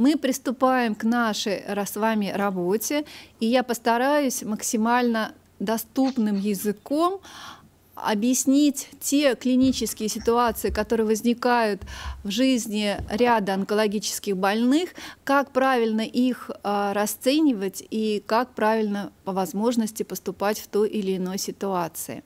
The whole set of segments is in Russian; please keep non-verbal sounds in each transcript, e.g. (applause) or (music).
мы приступаем к нашей э, с вами работе, и я постараюсь максимально доступным языком объяснить те клинические ситуации, которые возникают в жизни ряда онкологических больных, как правильно их а, расценивать и как правильно по возможности поступать в той или иной ситуации.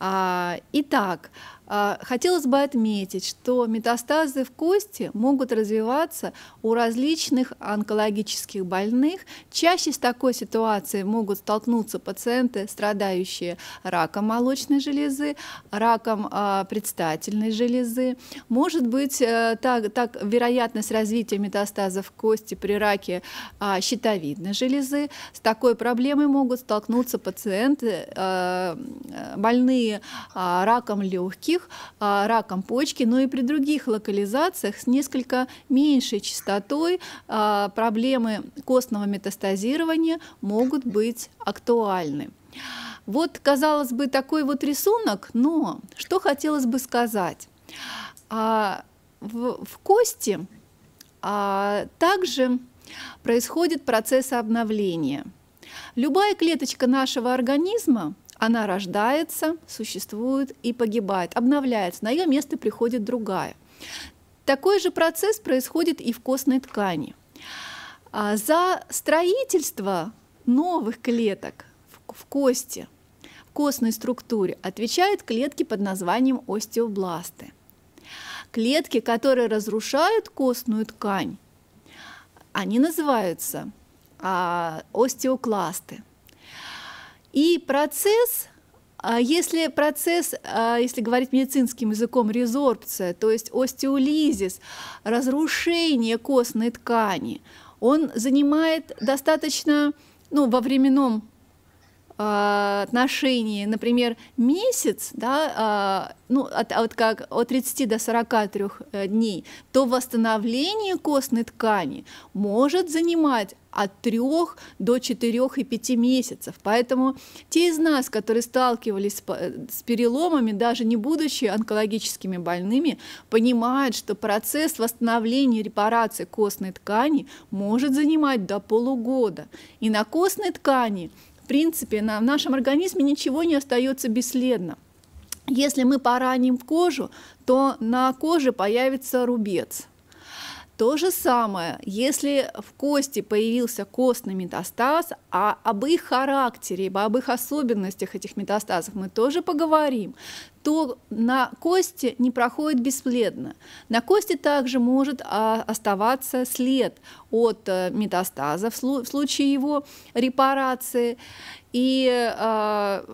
А, итак, а, хотелось бы отметить, что метастазы в кости могут развиваться у различных онкологических больных. Чаще с такой ситуацией могут столкнуться пациенты, страдающие раком молочной железы, раком а, предстательной железы. Может быть, э, так, так вероятность развития метастазов в кости при раке а, щитовидной железы. С такой проблемой могут столкнуться пациенты, э, э, больные раком легких, больных а, раком почки, но и при других локализациях с несколько меньшей частотой а, проблемы костного метастазирования могут быть актуальны. Вот, казалось бы, такой вот рисунок, но что хотелось бы сказать. А, в, в кости а, также происходит процесс обновления. Любая клеточка нашего организма она рождается, существует и погибает, обновляется, на ее место приходит другая. Такой же процесс происходит и в костной ткани. А, за строительство новых клеток в кости, в костной структуре отвечают клетки под названием остеобласты. Клетки, которые разрушают костную ткань, они называются а, остеокласты. И процесс, а, если процесс, а, если говорить медицинским языком, резорбция, то есть остеолизис, разрушение костной ткани, он занимает достаточно, ну, во временном а, отношении, например, месяц, да, а, ну, от, а от, как, от 30 до 43 э, дней, то восстановление костной ткани может занимать от 3 до 4 и 5 месяцев. Поэтому те из нас, которые сталкивались э, с переломами, даже не будучи онкологическими больными, понимают, что процесс восстановления и репарации костной ткани может занимать до полугода. И на костной ткани – принципе, на, в нашем организме ничего не остается бесследно. Если мы пораним кожу, то на коже появится рубец. То же самое, если в кости появился костный метастаз, а об их характере, об их особенностях этих метастазов мы тоже поговорим, то на кости не проходит бесследно. На кости также может а, оставаться след от э, метастаза в случае его репарации. И а,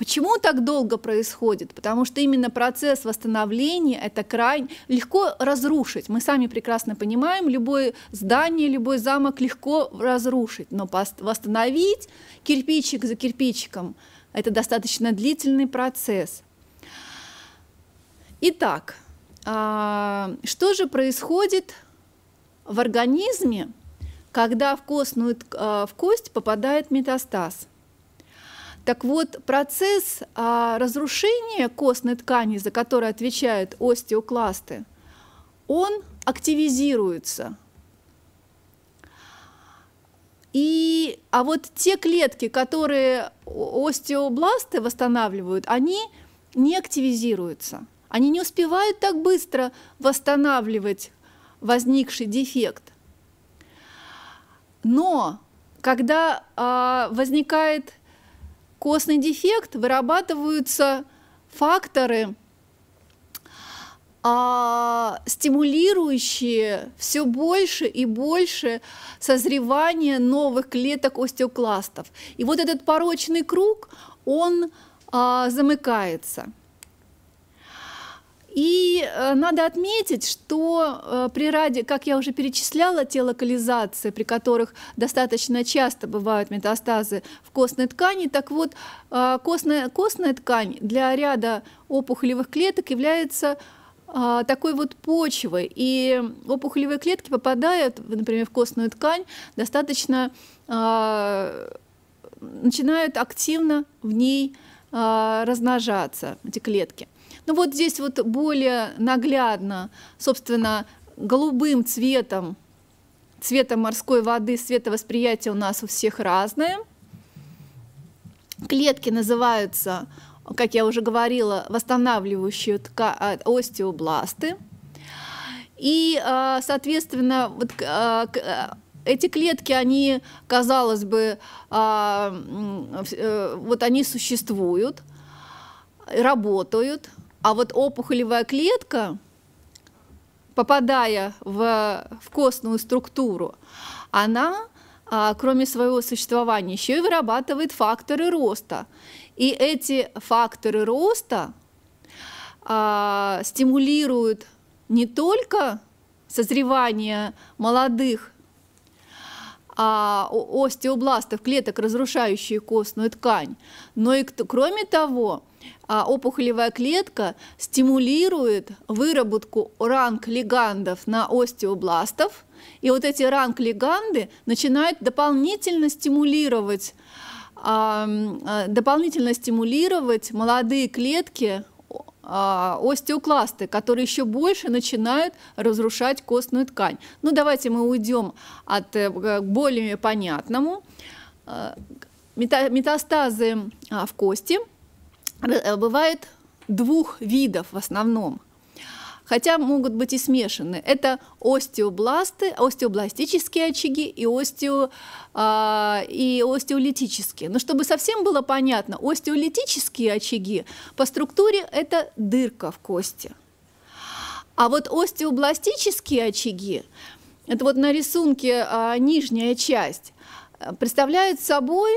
Почему так долго происходит? Потому что именно процесс восстановления это крайне легко разрушить. Мы сами прекрасно понимаем, любое здание, любой замок легко разрушить, но восстановить кирпичик за кирпичиком это достаточно длительный процесс. Итак, а, что же происходит в организме, когда в костную а, в кость попадает метастаз? Так вот, процесс а, разрушения костной ткани, за который отвечают остеокласты, он активизируется. И, а вот те клетки, которые остеобласты восстанавливают, они не активизируются. Они не успевают так быстро восстанавливать возникший дефект. Но когда а, возникает костный дефект вырабатываются факторы, а, стимулирующие все больше и больше созревание новых клеток остеокластов. И вот этот порочный круг, он а, замыкается. И э, надо отметить, что э, при ради, как я уже перечисляла, те при которых достаточно часто бывают метастазы в костной ткани, так вот э, костная, костная ткань для ряда опухолевых клеток является такой вот почвой, И опухолевые клетки попадают, например, в костную ткань, достаточно начинают активно в ней размножаться, эти клетки. Ну вот здесь вот более наглядно, собственно, голубым цветом, цветом морской воды, световосприятие у нас у всех разное. Клетки называются, как я уже говорила, восстанавливающие тка- а, остеобласты. И, а, соответственно, вот а, эти клетки, они, казалось бы, э, вот они существуют, работают, а вот опухолевая клетка, попадая в, в костную структуру, она, а, кроме своего существования, еще и вырабатывает факторы роста. И эти факторы роста а, стимулируют не только созревание молодых а, остеобластов, клеток, разрушающие костную ткань, но и, кроме того, а опухолевая клетка стимулирует выработку ранг-легандов на остеобластов, и вот эти ранг-леганды начинают дополнительно стимулировать, а, дополнительно стимулировать молодые клетки а, остеокласты, которые еще больше начинают разрушать костную ткань. Ну, давайте мы уйдем от э, более понятному. А, метастазы в кости – Э, бывает двух видов в основном, хотя могут быть и смешаны. Это остеобласты, остеобластические очаги и, остео, э, и остеолитические. Но чтобы совсем было понятно, остеолитические очаги по структуре – это дырка в кости. А вот остеобластические очаги – это вот на рисунке э, нижняя часть э, – представляет собой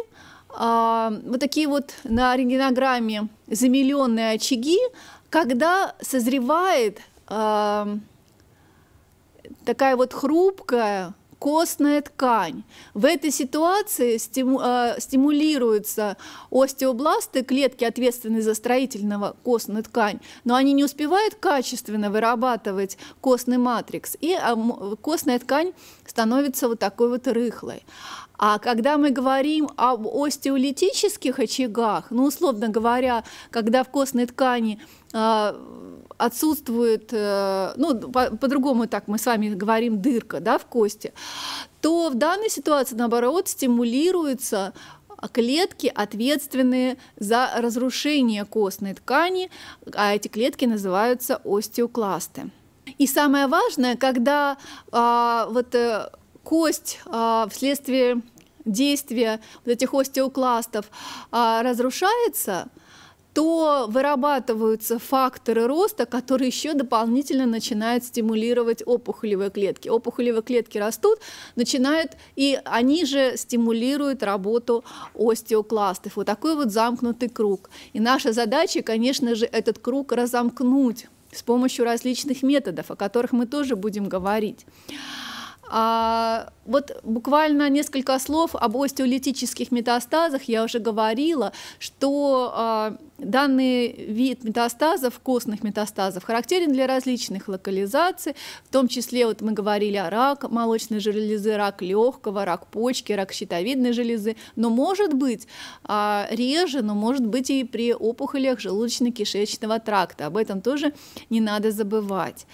э, вот такие вот на рентгенограмме замеленные очаги, когда созревает э, такая вот хрупкая костная ткань. В этой ситуации стиму, э, стимулируются остеобласты, клетки, ответственные за строительного костную ткань, но они не успевают качественно вырабатывать костный матрикс, и э, костная ткань становится вот такой вот рыхлой. А когда мы говорим об остеолитических очагах, ну, условно говоря, когда в костной ткани а, отсутствует, э, ну, по-другому по так мы с вами говорим, дырка да, в кости, то в данной ситуации, наоборот, стимулируется клетки, ответственные за разрушение костной ткани, а эти клетки называются остеокласты. И самое важное, когда а, вот э, кость а, вследствие действие вот этих остеокластов а, разрушается, то вырабатываются факторы роста, которые еще дополнительно начинают стимулировать опухолевые клетки. Опухолевые клетки растут, начинают, и они же стимулируют работу остеокластов. Вот такой вот замкнутый круг. И наша задача, конечно же, этот круг разомкнуть с помощью различных методов, о которых мы тоже будем говорить. А, вот буквально несколько слов об остеолитических метастазах. Я уже говорила, что а, Данный вид метастазов, костных метастазов, характерен для различных локализаций, в том числе вот мы говорили о рак молочной железы, рак легкого, рак почки, рак щитовидной железы, но может быть а, реже, но может быть и при опухолях желудочно-кишечного тракта. Об этом тоже не надо забывать.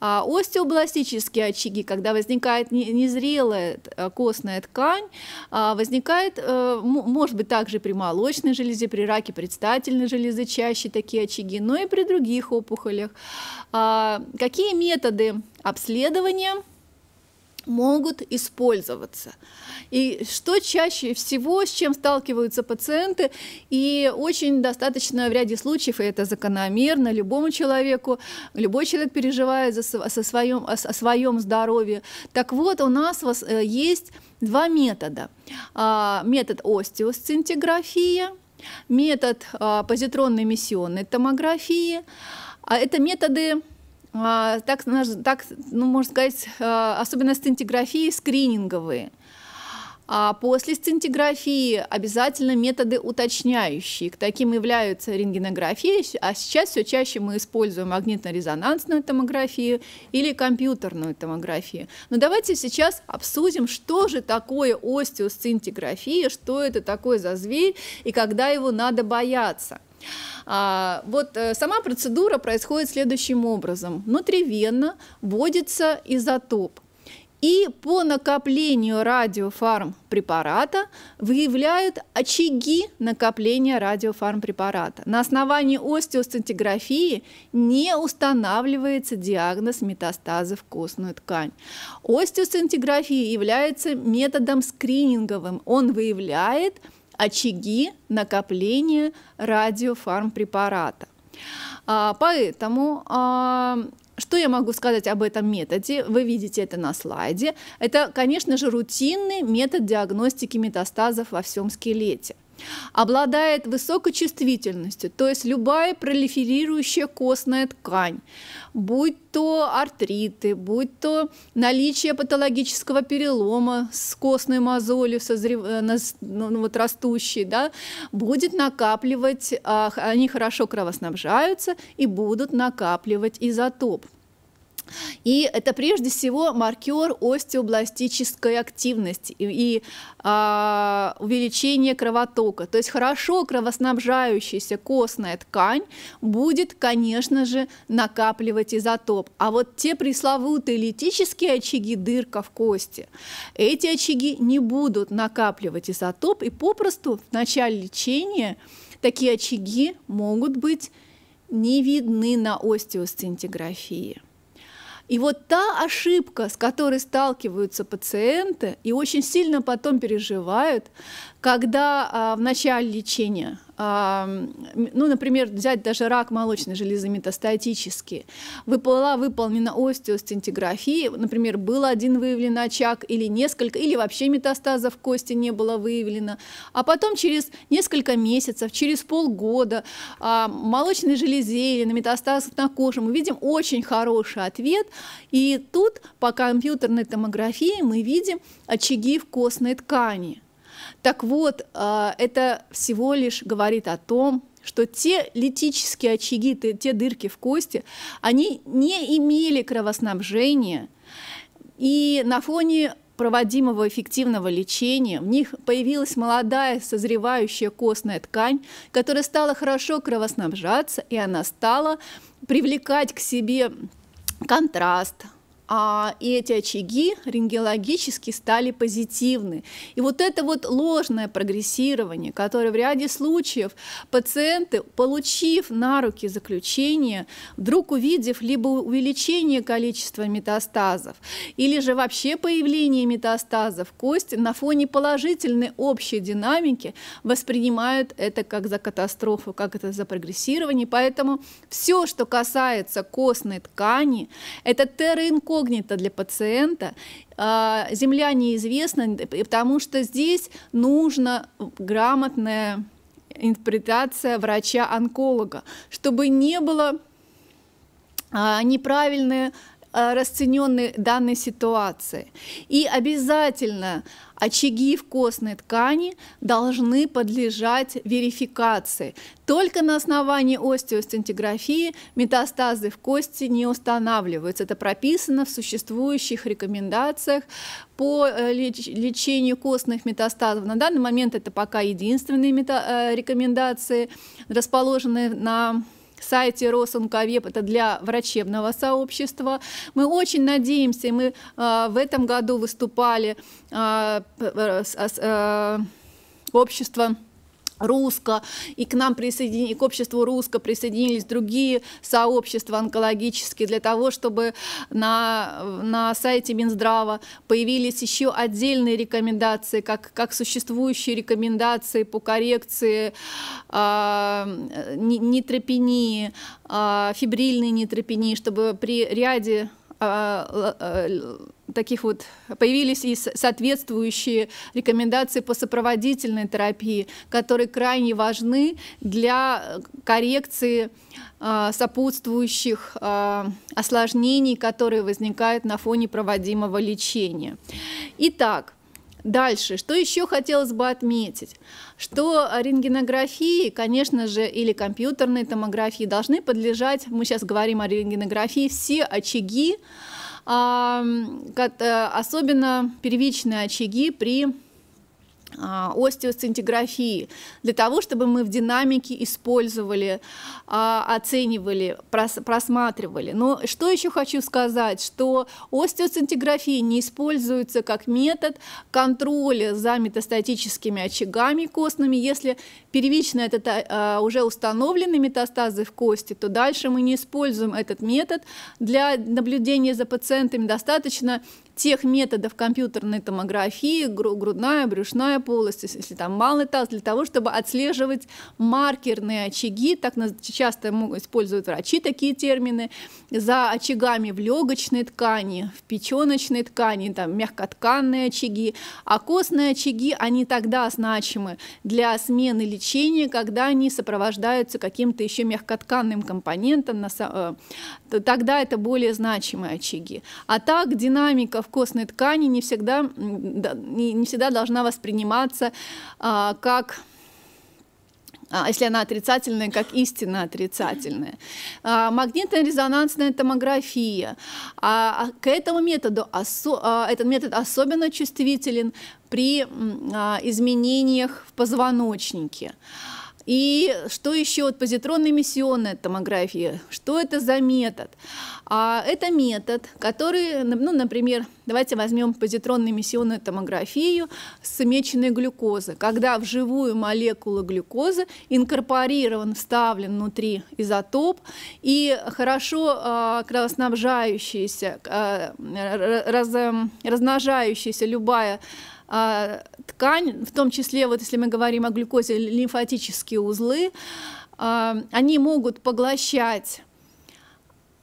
А, остеобластические очаги, когда возникает незрелая э, костная ткань, а, возникает, э, может быть, также при молочной железе, при раке предстательной железы, железы чаще такие очаги, но и при других опухолях. А, какие методы обследования могут использоваться. И что чаще всего, с чем сталкиваются пациенты, и очень достаточно в ряде случаев, и это закономерно любому человеку, любой человек переживает за, со своем, о, о своем здоровье. Так вот, у нас э, есть два метода. А, метод остеосцинтиграфия – метод а, позитронной эмиссионной томографии. А, это методы а, так, так ну, можно сказать, особенно стентиграфии скрининговые. А после сцинтиграфии обязательно методы уточняющие. К таким являются рентгенография, а сейчас все чаще мы используем магнитно-резонансную томографию или компьютерную томографию. Но давайте сейчас обсудим, что же такое остеосцинтиграфия, что это такое за зверь и когда его надо бояться. А, вот э, сама процедура происходит следующим образом. Внутривенно вводится изотоп – и по накоплению радиофарм препарата выявляют очаги накопления радиофарм препарата. На основании остеосцинтиграфии не устанавливается диагноз метастаза в костную ткань. Остеосцинтиграфия является методом скрининговым. Он выявляет очаги накопления радиофармпрепарата. А, поэтому а, что я могу сказать об этом методе? Вы видите это на слайде. Это, конечно же, рутинный метод диагностики метастазов во всем скелете обладает высокой чувствительностью, то есть любая пролиферирующая костная ткань, будь то артриты, будь то наличие патологического перелома с костной мозолью созрев... Э, ну, ну, вот растущей, да, будет накапливать, а, они хорошо кровоснабжаются и будут накапливать изотоп. И это прежде всего маркер остеобластической активности и, и а, увеличение кровотока. То есть хорошо кровоснабжающаяся костная ткань будет, конечно же, накапливать изотоп. А вот те пресловутые литические очаги дырка в кости, эти очаги не будут накапливать изотоп, и попросту в начале лечения такие очаги могут быть не видны на остеосцинтиграфии. И вот та ошибка, с которой сталкиваются пациенты и очень сильно потом переживают, когда а, в начале лечения ну, например, взять даже рак молочной железы метастатический, была выполнена остеостентиграфия, например, был один выявлен очаг или несколько, или вообще метастазов в кости не было выявлено, а потом через несколько месяцев, через полгода а, молочной железе или на метастазах на коже мы видим очень хороший ответ, и тут по компьютерной томографии мы видим очаги в костной ткани – так вот, а, это всего лишь говорит о том, что те литические очаги, те дырки в кости, они не имели кровоснабжения, и на фоне проводимого эффективного лечения в них появилась молодая созревающая костная ткань, которая стала хорошо кровоснабжаться, и она стала привлекать к себе контраст, а, и эти очаги рентгеологически стали позитивны. И вот это вот ложное прогрессирование, которое в ряде случаев пациенты, получив на руки заключение, вдруг увидев либо увеличение количества метастазов, или же вообще появление метастазов кости на фоне положительной общей динамики воспринимают это как за катастрофу, как это за прогрессирование. Поэтому все, что касается костной ткани, это терроинкогнито, инкогнито для пациента. А, земля неизвестна, потому что здесь нужно грамотная интерпретация врача-онколога, чтобы не было а, неправильные а, расцененной данной ситуации. И обязательно очаги в костной ткани должны подлежать верификации. Только на основании остеостентиграфии метастазы в кости не устанавливаются. Это прописано в существующих рекомендациях по э, лечению костных метастазов. На данный момент это пока единственные э, рекомендации, расположенные на сайте Росунковеп, это для врачебного сообщества. Мы очень надеемся, мы а, в этом году выступали а, э, а, общество русско, и к нам присоединились, к обществу русско присоединились другие сообщества онкологические, для того, чтобы на, на сайте Минздрава появились еще отдельные рекомендации, как, как существующие рекомендации по коррекции э, а, нитропении, э, а, фибрильной нитропении, чтобы при ряде а, э, таких вот появились и соответствующие рекомендации по сопроводительной терапии, которые крайне важны для коррекции а, сопутствующих а, осложнений, которые возникают на фоне проводимого лечения. Итак, Дальше, что еще хотелось бы отметить, что рентгенографии, конечно же, или компьютерные томографии должны подлежать, мы сейчас говорим о рентгенографии, все очаги, э, особенно первичные очаги при а, остеосцинтиграфии, для того, чтобы мы в динамике использовали, а, оценивали, просматривали. Но что еще хочу сказать, что остеосцинтиграфия не используется как метод контроля за метастатическими очагами костными. Если первично это а, уже установлены метастазы в кости, то дальше мы не используем этот метод для наблюдения за пациентами. Достаточно тех методов компьютерной томографии, грудная, брюшная полость, если там малый таз, для того, чтобы отслеживать маркерные очаги, так часто используют врачи такие термины, за очагами в легочной ткани, в печеночной ткани, там мягкотканные очаги, а костные очаги, они тогда значимы для смены лечения, когда они сопровождаются каким-то еще мягкотканным компонентом, э, тогда это более значимые очаги. А так динамика в костной ткани не всегда, не всегда должна восприниматься а, как а, если она отрицательная, как истинно отрицательная. А, Магнитно-резонансная томография. К этому методу этот метод особенно чувствителен при изменениях в позвоночнике. И что еще от позитронной эмиссионная томографии? Что это за метод? А, это метод, который, ну, например, давайте возьмем позитронно-эмиссионную томографию с меченной глюкозы, когда в живую молекулу глюкозы инкорпорирован, вставлен внутри изотоп, и хорошо э, кровоснабжающаяся, э, раз, размножающаяся любая а, ткань, в том числе, вот если мы говорим о глюкозе, лимфатические узлы, а, они могут поглощать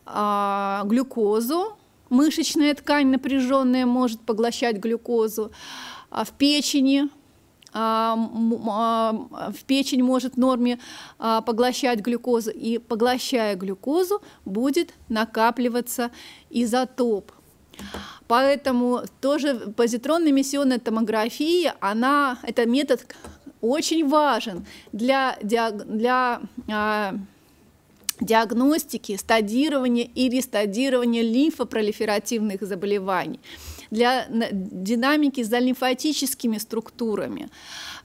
а, глюкозу, мышечная ткань напряженная может поглощать глюкозу, в печени в печень может в норме поглощать глюкозу, и поглощая глюкозу будет накапливаться изотоп – Поэтому тоже позитронная эмиссионная томография, она, это метод очень важен для, для а, диагностики, стадирования и рестадирования лимфопролиферативных заболеваний для динамики с лимфатическими структурами.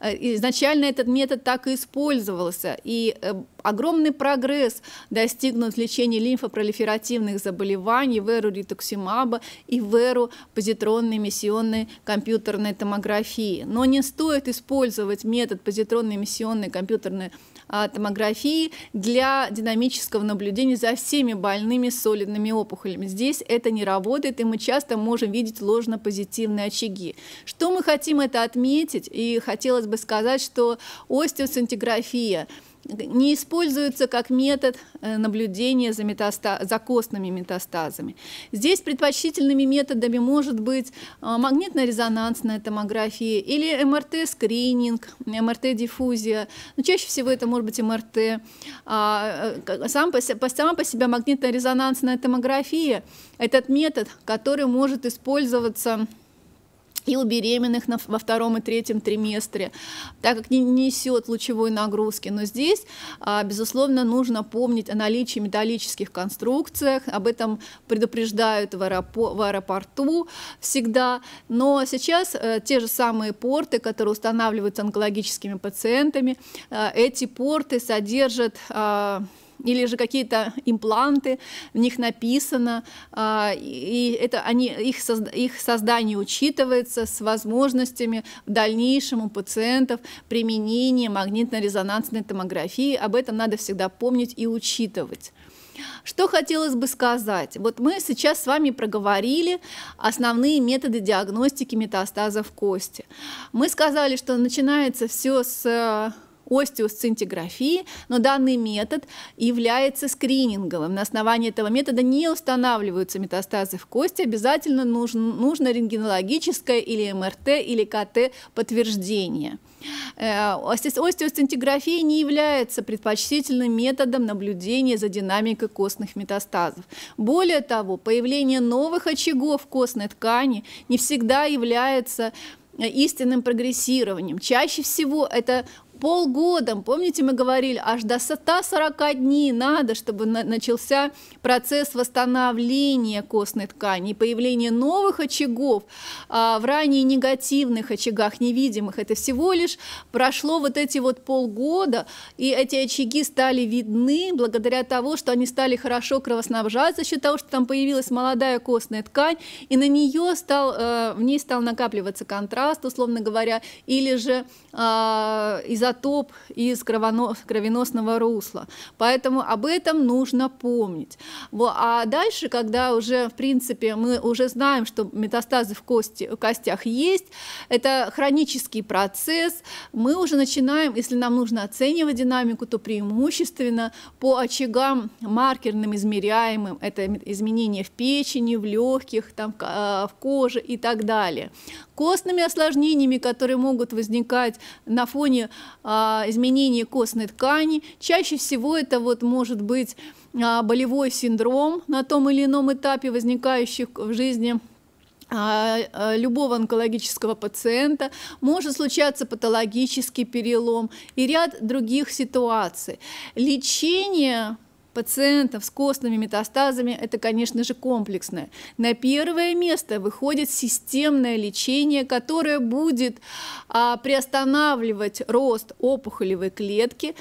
Э, изначально этот метод так и использовался, и э, огромный прогресс достигнут в лечении лимфопролиферативных заболеваний в эру ритуксимаба и в эру позитронной эмиссионной компьютерной томографии. Но не стоит использовать метод позитронной эмиссионной компьютерной томографии а, томографии для динамического наблюдения за всеми больными солидными опухолями. Здесь это не работает, и мы часто можем видеть ложно-позитивные очаги. Что мы хотим это отметить? И хотелось бы сказать, что остеоцентиграфия – не используются как метод э, наблюдения за, метаста за костными метастазами. Здесь предпочтительными методами может быть э, магнитно-резонансная томография или МРТ-скрининг, МРТ-диффузия. Но чаще всего это может быть МРТ. А, э, сам по, сама по себе магнитно-резонансная томография – этот метод, который может использоваться и у беременных на, во втором и третьем триместре, так как не несет лучевой нагрузки. Но здесь, а, безусловно, нужно помнить о наличии металлических конструкциях, об этом предупреждают в, аэропо в аэропорту всегда. Но сейчас э, те же самые порты, которые устанавливаются онкологическими пациентами, э, эти порты содержат а, или же какие-то импланты, в них написано, а, и это они, их, созда, их создание учитывается с возможностями в дальнейшем у пациентов применения магнитно-резонансной томографии. Об этом надо всегда помнить и учитывать. Что хотелось бы сказать? Вот мы сейчас с вами проговорили основные методы диагностики метастазов кости. Мы сказали, что начинается все с э, остеосцинтиграфии, но данный метод является скрининговым. На основании этого метода не устанавливаются метастазы в кости, обязательно нужно, нужно рентгенологическое или МРТ или КТ подтверждение. Э, остеосцинтиграфия не является предпочтительным методом наблюдения за динамикой костных метастазов. Более того, появление новых очагов костной ткани не всегда является э, истинным прогрессированием. Чаще всего это полгода, помните, мы говорили, аж до 140 дней надо, чтобы на начался процесс восстановления костной ткани появление новых очагов а, в ранее негативных очагах невидимых. Это всего лишь прошло вот эти вот полгода, и эти очаги стали видны благодаря тому, что они стали хорошо кровоснабжать за счет того, что там появилась молодая костная ткань, и на нее стал, э, в ней стал накапливаться контраст, условно говоря, или же э, из-за изотоп из кровеносного русла. Поэтому об этом нужно помнить. А дальше, когда уже, в принципе, мы уже знаем, что метастазы в, кости, в костях есть, это хронический процесс, мы уже начинаем, если нам нужно оценивать динамику, то преимущественно по очагам маркерным измеряемым, это изменения в печени, в легких, там, э, в коже и так далее костными осложнениями, которые могут возникать на фоне а, изменения костной ткани. Чаще всего это вот может быть а, болевой синдром на том или ином этапе, возникающих в жизни а, а, любого онкологического пациента, может случаться патологический перелом и ряд других ситуаций. Лечение пациентов с костными метастазами это, конечно же, комплексное. На первое место выходит системное лечение, которое будет а, приостанавливать рост опухолевой клетки,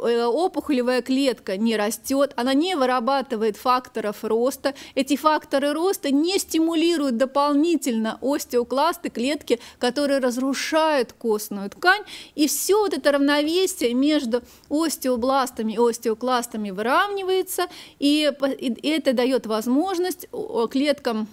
Э, опухолевая клетка не растет, она не вырабатывает факторов роста. Эти факторы роста не стимулируют дополнительно остеокласты, клетки, которые разрушают костную ткань. И все вот это равновесие между остеобластами и остеокластами выравнивается, и это дает возможность клеткам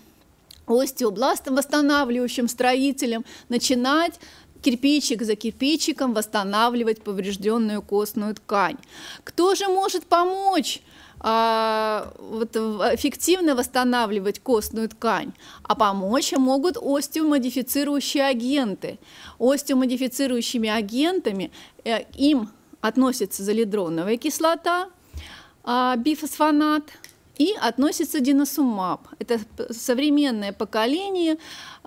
остеобластам, восстанавливающим строителям, начинать кирпичик за кирпичиком восстанавливать поврежденную костную ткань. Кто же может помочь? А, вот, эффективно восстанавливать костную ткань, а помочь могут остеомодифицирующие агенты. Остеомодифицирующими агентами э, им относится залидроновая кислота, э, бифосфонат и относится диносумаб. Это современное поколение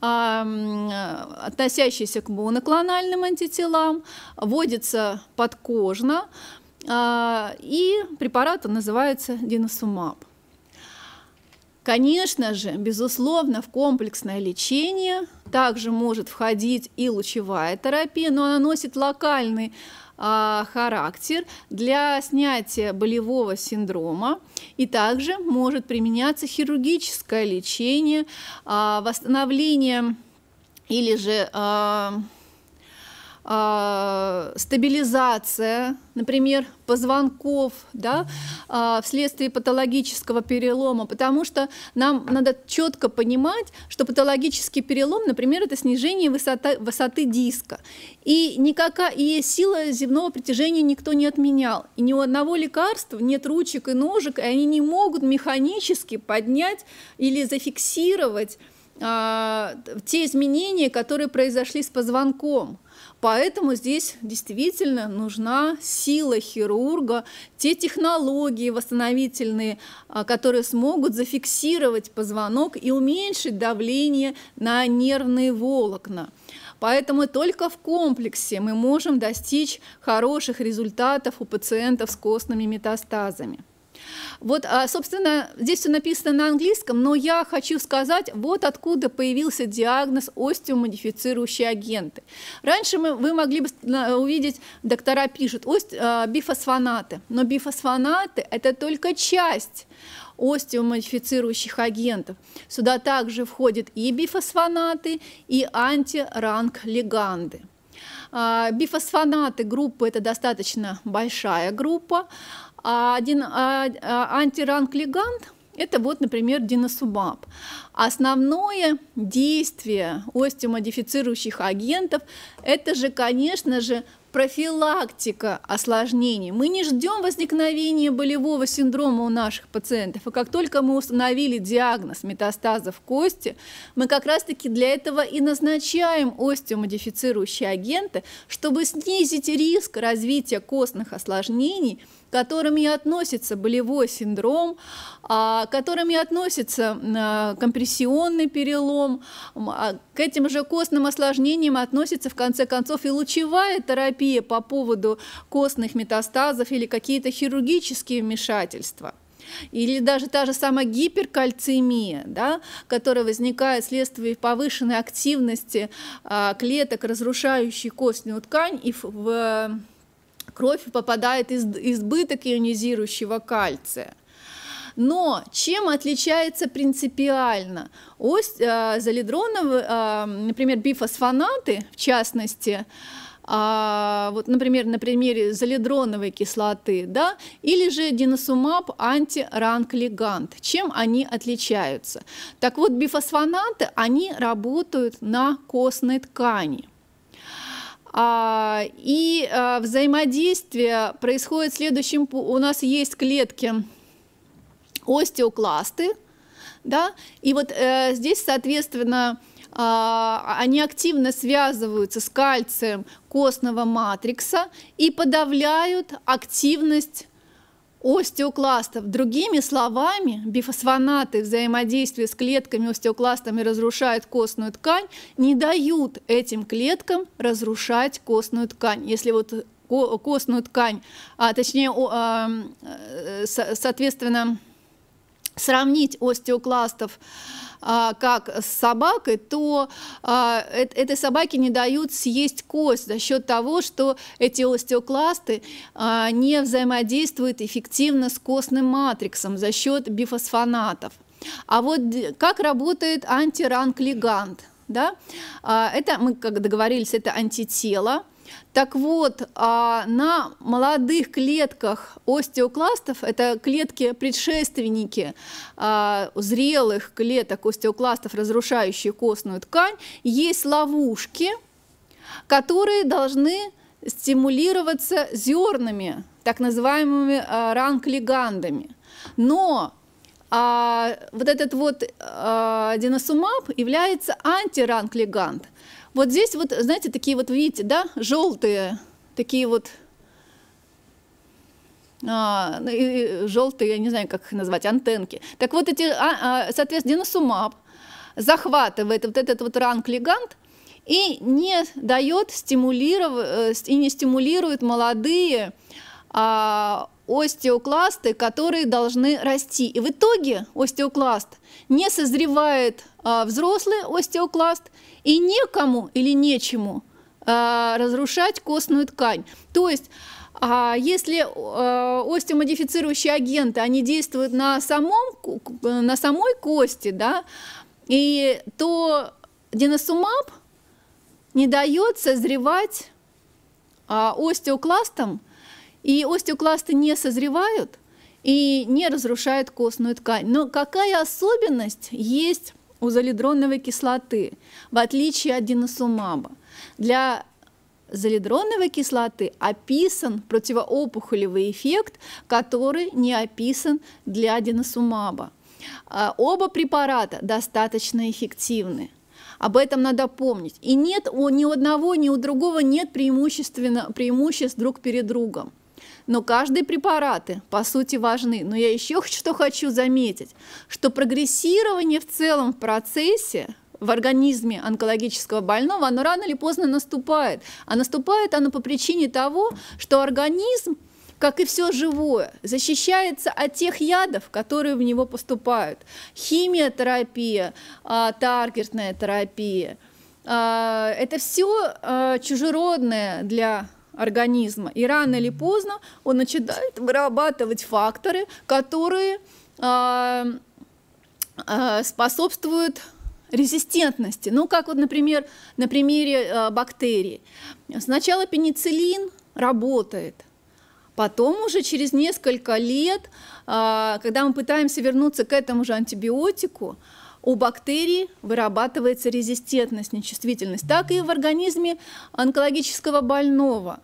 относящиеся к моноклональным антителам, вводится подкожно, а, и препарат называется диносумаб. Конечно же, безусловно, в комплексное лечение также может входить и лучевая терапия, но она носит локальный а, характер для снятия болевого синдрома. И также может применяться хирургическое лечение, а, восстановление или же а, а, стабилизация, например, позвонков да, а, вследствие патологического перелома, потому что нам надо четко понимать, что патологический перелом, например, это снижение высоты, высоты диска. И никакая и сила земного притяжения никто не отменял. И ни у одного лекарства нет ручек и ножек, и они не могут механически поднять или зафиксировать а, те изменения, которые произошли с позвонком. Поэтому здесь действительно нужна сила хирурга, те технологии восстановительные, а, которые смогут зафиксировать позвонок и уменьшить давление на нервные волокна. Поэтому только в комплексе мы можем достичь хороших результатов у пациентов с костными метастазами. Вот, а, собственно, здесь все написано на английском, но я хочу сказать, вот откуда появился диагноз остеомодифицирующие агенты. Раньше мы, вы могли бы увидеть, доктора пишут, ост, а, бифосфонаты, но бифосфонаты – это только часть остеомодифицирующих агентов. Сюда также входят и бифосфонаты, и антиранг-леганды. А, бифосфонаты группы – это достаточно большая группа, а один а, а, антиранглигант – это вот, например, диносубаб. Основное действие остеомодифицирующих агентов – это же, конечно же, профилактика осложнений. Мы не ждем возникновения болевого синдрома у наших пациентов. И как только мы установили диагноз метастазов кости, мы как раз-таки для этого и назначаем остеомодифицирующие агенты, чтобы снизить риск развития костных осложнений – к которым и относится болевой синдром, к а, которым и относится а, компрессионный перелом. А к этим же костным осложнениям относится, в конце концов, и лучевая терапия по поводу костных метастазов или какие-то хирургические вмешательства или даже та же самая гиперкальцемия, да, которая возникает вследствие повышенной активности клеток, разрушающих костную ткань и в кровь попадает из, избыток ионизирующего кальция. Но чем отличается принципиально? Ось э, залидронов, э, например, бифосфонаты, в частности, а, вот, например, на примере залидроновой кислоты, да, или же диносумаб антиранклигант. Чем они отличаются? Так вот, бифосфонаты, они работают на костной ткани – а, и а, взаимодействие происходит следующим. У нас есть клетки остеокласты, да, и вот э, здесь, соответственно, а, они активно связываются с кальцием костного матрикса и подавляют активность остеокластов. Другими словами, бифосфонаты взаимодействия с клетками остеокластами разрушают костную ткань, не дают этим клеткам разрушать костную ткань. Если вот костную ткань, а точнее, а, э, соответственно, сравнить остеокластов а, как с собакой, то а, э, этой собаке не дают съесть кость за счет того, что эти остеокласты а, не взаимодействуют эффективно с костным матриксом за счет бифосфонатов. А вот как работает антиранклигант? Да? А, это, мы как договорились, это антитело – так вот, а, на молодых клетках остеокластов, это клетки-предшественники а, зрелых клеток остеокластов, разрушающие костную ткань, есть ловушки, которые должны стимулироваться зернами, так называемыми а, ранклигандами. Но а, вот этот вот а, диносумаб является антиранклигант – вот здесь вот, знаете, такие вот, видите, да, желтые, такие вот а, ну, желтые, я не знаю, как их назвать, антенки. Так вот эти, а, а, соответственно, диносумаб захватывает вот этот вот ранг легант и не дает стимулировать, э, и не стимулирует молодые а, остеокласты, которые должны расти. И в итоге остеокласт не созревает а, взрослый остеокласт, и некому или нечему а, разрушать костную ткань. То есть а, если остеомодифицирующие агенты, они действуют на, самом, на самой кости, да, и то диносумаб не дает созревать э, остеокластам, и остеокласты не созревают и не разрушают костную ткань. Но какая особенность есть узолидроновой кислоты, в отличие от диносумаба. Для залидроновой кислоты описан противоопухолевый эффект, который не описан для диносумаба. А, оба препарата достаточно эффективны. Об этом надо помнить. И нет у ни у одного, ни у другого нет преимущественно, преимуществ друг перед другом. Но каждые препараты, по сути, важны. Но я еще (laughs) что хочу заметить, что прогрессирование в целом в процессе в организме онкологического больного, оно рано или поздно наступает. А наступает оно по причине того, что организм как и все живое, защищается от тех ядов, которые в него поступают. Химиотерапия, а, таргетная терапия а, – это все а, чужеродное для организма. И рано или поздно он начинает вырабатывать факторы, которые а, а, способствуют резистентности. Ну, как вот, например, на примере а, бактерий. Сначала пенициллин работает, Потом уже через несколько лет, когда мы пытаемся вернуться к этому же антибиотику, у бактерий вырабатывается резистентность, нечувствительность. Так и в организме онкологического больного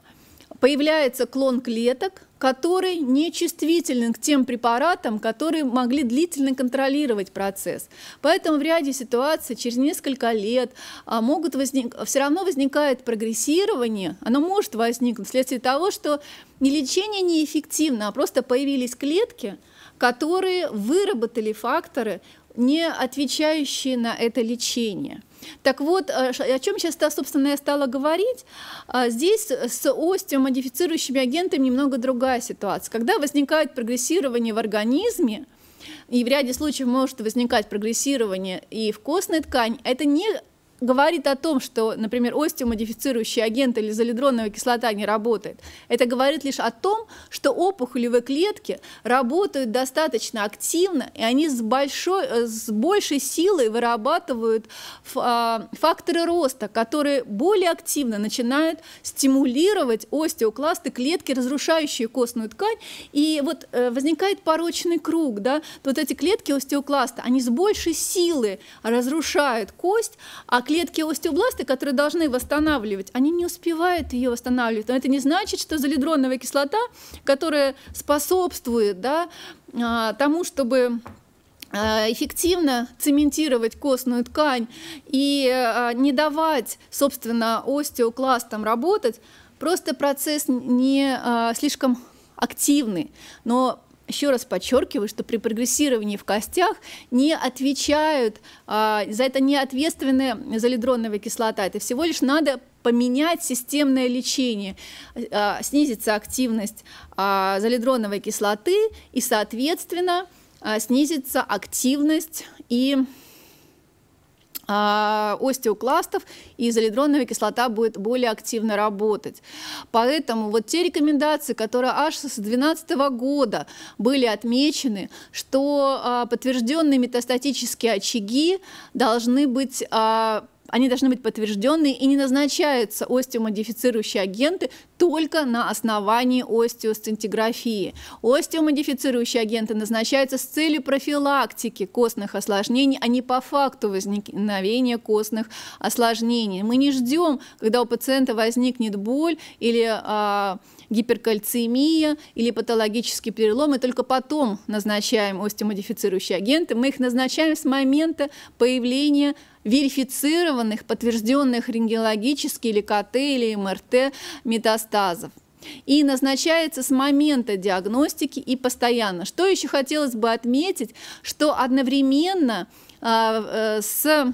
появляется клон клеток, который нечувствителен к тем препаратам, которые могли длительно контролировать процесс. Поэтому в ряде ситуаций через несколько лет а, могут возник... все равно возникает прогрессирование, оно может возникнуть вследствие того, что не лечение неэффективно, а просто появились клетки, которые выработали факторы, не отвечающие на это лечение – так вот, э, о чем сейчас, собственно, я стала говорить, а, здесь с остеомодифицирующими агентами немного другая ситуация. Когда возникает прогрессирование в организме, и в ряде случаев может возникать прогрессирование и в костной ткани, это не говорит о том, что, например, остеомодифицирующий агент или залидроновая кислота не работает. Это говорит лишь о том, что опухолевые клетки работают достаточно активно, и они с, большой, э, с большей силой вырабатывают а, факторы роста, которые более активно начинают стимулировать остеокласты, клетки, разрушающие костную ткань. И вот э, возникает порочный круг. Да? Вот эти клетки остеокласта, они с большей силой разрушают кость, а клетки клетки остеобласты, которые должны восстанавливать, они не успевают ее восстанавливать. Но это не значит, что залидроновая кислота, которая способствует да, а, тому, чтобы а, эффективно цементировать костную ткань и а, не давать, собственно, остеокластам работать, просто процесс не слишком активный. Но еще раз подчеркиваю, что при прогрессировании в костях не отвечают, а, за это не за залидроновая кислота. Это всего лишь надо поменять системное лечение, а, снизится активность а, залидроновой кислоты и, соответственно, снизится активность и а, остеокластов, и изолидроновая кислота будет более активно работать. Поэтому вот те рекомендации, которые аж с 2012 года были отмечены, что а, подтвержденные метастатические очаги должны быть а, они должны быть подтверждены и не назначаются остеомодифицирующие агенты только на основании остеосцинтиграфии. Остеомодифицирующие агенты назначаются с целью профилактики костных осложнений, а не по факту возникновения костных осложнений. Мы не ждем, когда у пациента возникнет боль или а, гиперкальцемия или патологический перелом, и только потом назначаем остеомодифицирующие агенты. Мы их назначаем с момента появления верифицированных, подтвержденных рентгенологически или КТ или МРТ метастазов и назначается с момента диагностики и постоянно. Что еще хотелось бы отметить, что одновременно э, э, с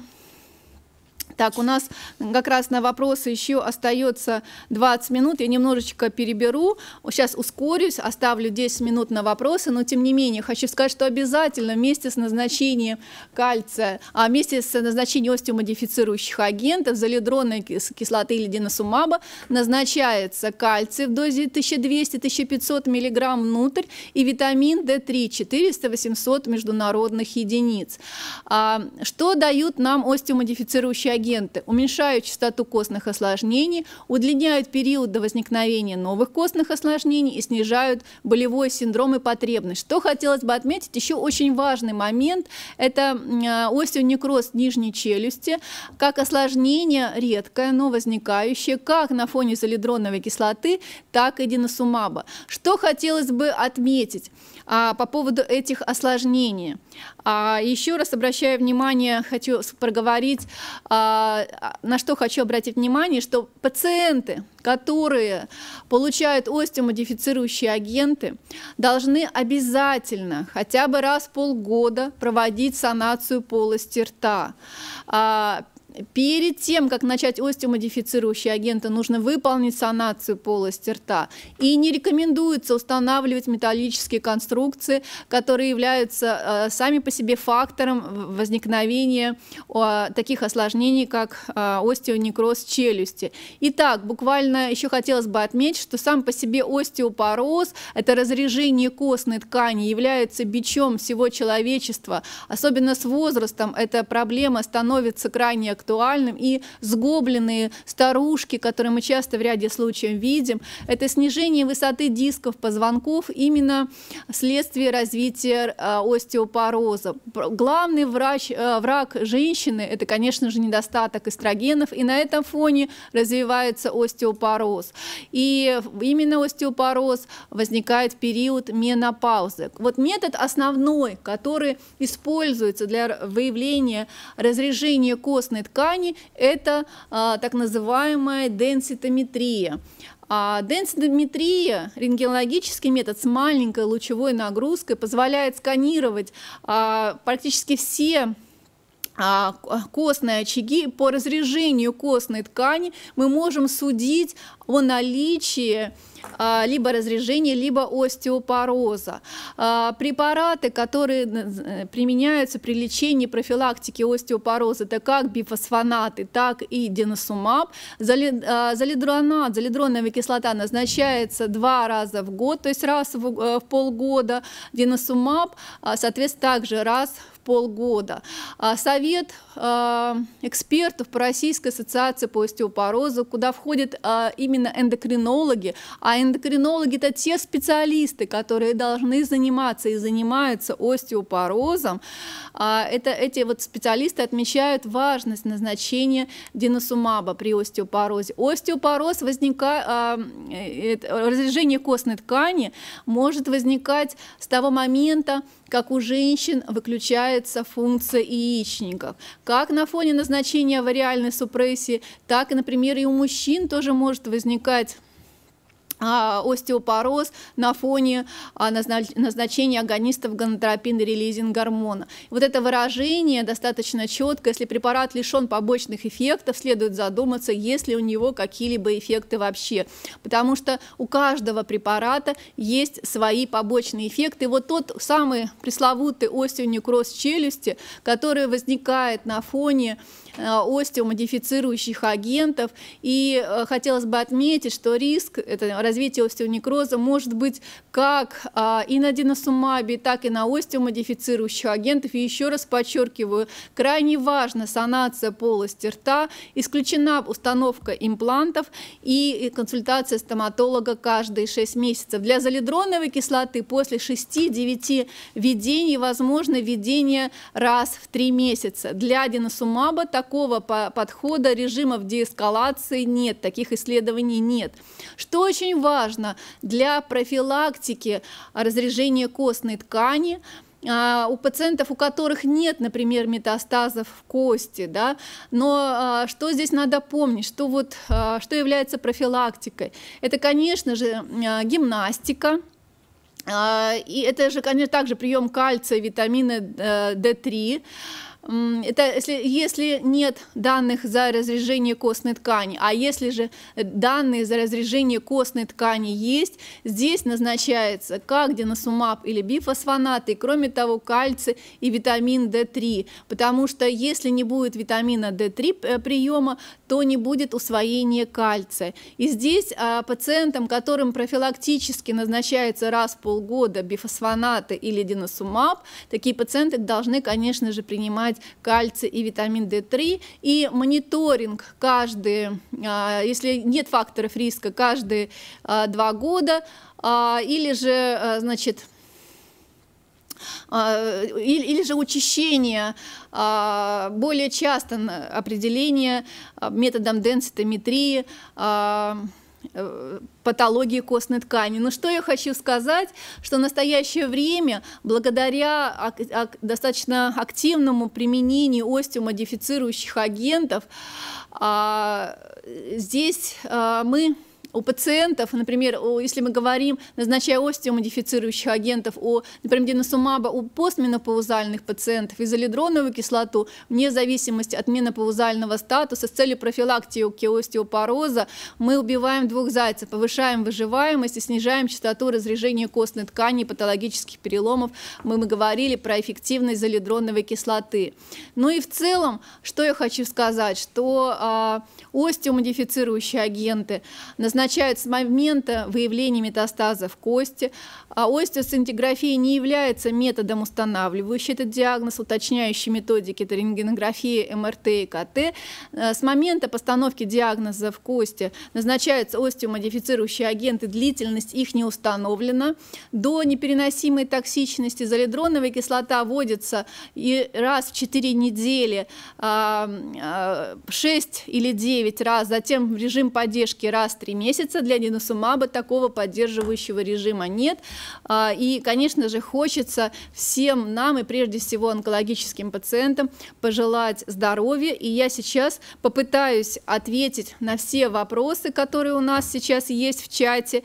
так, у нас как раз на вопросы еще остается 20 минут. Я немножечко переберу, сейчас ускорюсь, оставлю 10 минут на вопросы, но тем не менее хочу сказать, что обязательно вместе с назначением кальция, а вместе с назначением остеомодифицирующих агентов, залидронной кислоты или диносумаба назначается кальций в дозе 1200-1500 мг внутрь и витамин D3 400-800 международных единиц. А, что дают нам остеомодифицирующие агенты? реагенты уменьшают частоту костных осложнений, удлиняют период до возникновения новых костных осложнений и снижают болевой синдром и потребность. Что хотелось бы отметить, еще очень важный момент – это э, остеонекроз нижней челюсти, как осложнение редкое, но возникающее как на фоне солидроновой кислоты, так и диносумаба. Что хотелось бы отметить? а, по поводу этих осложнений. А, еще раз обращаю внимание, хочу проговорить, а, на что хочу обратить внимание, что пациенты, которые получают остеомодифицирующие агенты, должны обязательно хотя бы раз в полгода проводить санацию полости рта. А, Перед тем, как начать остеомодифицирующие агенты, нужно выполнить санацию полости рта. И не рекомендуется устанавливать металлические конструкции, которые являются э, сами по себе фактором возникновения э, таких осложнений, как э, остеонекроз челюсти. Итак, буквально еще хотелось бы отметить, что сам по себе остеопороз, это разрежение костной ткани, является бичом всего человечества. Особенно с возрастом эта проблема становится крайне актуальным. И сгобленные старушки, которые мы часто в ряде случаев видим, это снижение высоты дисков позвонков именно следствие развития э, остеопороза. Главный врач, э, враг женщины – это, конечно же, недостаток эстрогенов, и на этом фоне развивается остеопороз. И именно остеопороз возникает в период менопаузы. Вот метод основной, который используется для выявления разрежения костной ткани – это а, так называемая денситометрия. А денсидометрия, рентгенологический метод с маленькой лучевой нагрузкой, позволяет сканировать а, практически все а, костные очаги, по разрежению костной ткани мы можем судить о наличии а, либо разрежения, либо остеопороза. А, препараты, которые э, применяются при лечении профилактики остеопороза, это как бифосфонаты, так и деносумаб. Залидронат, залидроновая кислота назначается два раза в год, то есть раз в э, полгода. Деносумаб, соответственно, также раз полгода. А совет а, экспертов по Российской ассоциации по остеопорозу, куда входят а, именно эндокринологи, а эндокринологи – это те специалисты, которые должны заниматься и занимаются остеопорозом, это, эти вот специалисты отмечают важность назначения диносумаба при остеопорозе. Остеопороз возникает, э, э, разрежение костной ткани может возникать с того момента, как у женщин выключается функция яичников. Как на фоне назначения вариальной супрессии, так и, например, и у мужчин тоже может возникать а, остеопороз на фоне а, назначения агонистов гонотропина релизинг гормона. Вот это выражение достаточно четко, если препарат лишен побочных эффектов, следует задуматься, есть ли у него какие-либо эффекты вообще, потому что у каждого препарата есть свои побочные эффекты. И вот тот самый пресловутый остеонекроз челюсти, который возникает на фоне Э, остеомодифицирующих агентов. И э, хотелось бы отметить, что риск развития остеонекроза может быть как а, и на диносумабе, так и на остеомодифицирующих агентов. И еще раз подчеркиваю, крайне важна санация полости рта, исключена установка имплантов и консультация стоматолога каждые 6 месяцев. Для залидроновой кислоты после 6-9 введений возможно введение раз в 3 месяца. Для диносумаба так такого подхода режимов деэскалации нет, таких исследований нет. Что очень важно для профилактики разрежения костной ткани, а, у пациентов, у которых нет, например, метастазов в кости, да, но а, что здесь надо помнить, что вот, а, что является профилактикой? Это, конечно же, гимнастика, и это же, конечно, также прием кальция, витамина D3, э, это если, если нет данных за разрежение костной ткани, а если же э, данные за разрежение костной ткани есть, здесь назначается как деносумаб или бифосфонат, и кроме того кальций и витамин D3, потому что если не будет витамина D3 э, приема, то не будет усвоения кальция. И здесь а, пациентам, которым профилактически назначается раз в полгода бифосфонаты или деносумаб, такие пациенты должны, конечно же, принимать принимать кальций и витамин D3, и мониторинг каждые, а, если нет факторов риска, каждые а, два года, а, или же, значит, или же учащение, более часто определение методом денситометрии, Э, патологии костной ткани. Но что я хочу сказать, что в настоящее время, благодаря ак ак достаточно активному применению остеомодифицирующих агентов, а, здесь а, мы у пациентов, например, о, если мы говорим, назначая остеомодифицирующих агентов, о, например, деносумаба у постменопаузальных пациентов, изолидроновую кислоту, вне зависимости от менопаузального статуса, с целью профилактики остеопороза, мы убиваем двух зайцев, повышаем выживаемость и снижаем частоту разрежения костной ткани и патологических переломов. Мы, мы говорили про эффективность изолидроновой кислоты. Ну и в целом, что я хочу сказать, что э, остеомодифицирующие агенты назначают назначают с момента выявления метастаза в кости. А остеоцинтиграфия не является методом, устанавливающим этот диагноз, уточняющей методики это рентгенография, МРТ и КТ. Э, с момента постановки диагноза в кости назначаются остеомодифицирующие агенты, длительность их не установлена. До непереносимой токсичности залидроновая кислота вводится и раз в 4 недели, 6 а, а, или 9 раз, затем в режим поддержки раз в 3 месяца месяца для Нинусумаба такого поддерживающего режима нет. А, и, конечно же, хочется всем нам и прежде всего онкологическим пациентам пожелать здоровья. И я сейчас попытаюсь ответить на все вопросы, которые у нас сейчас есть в чате.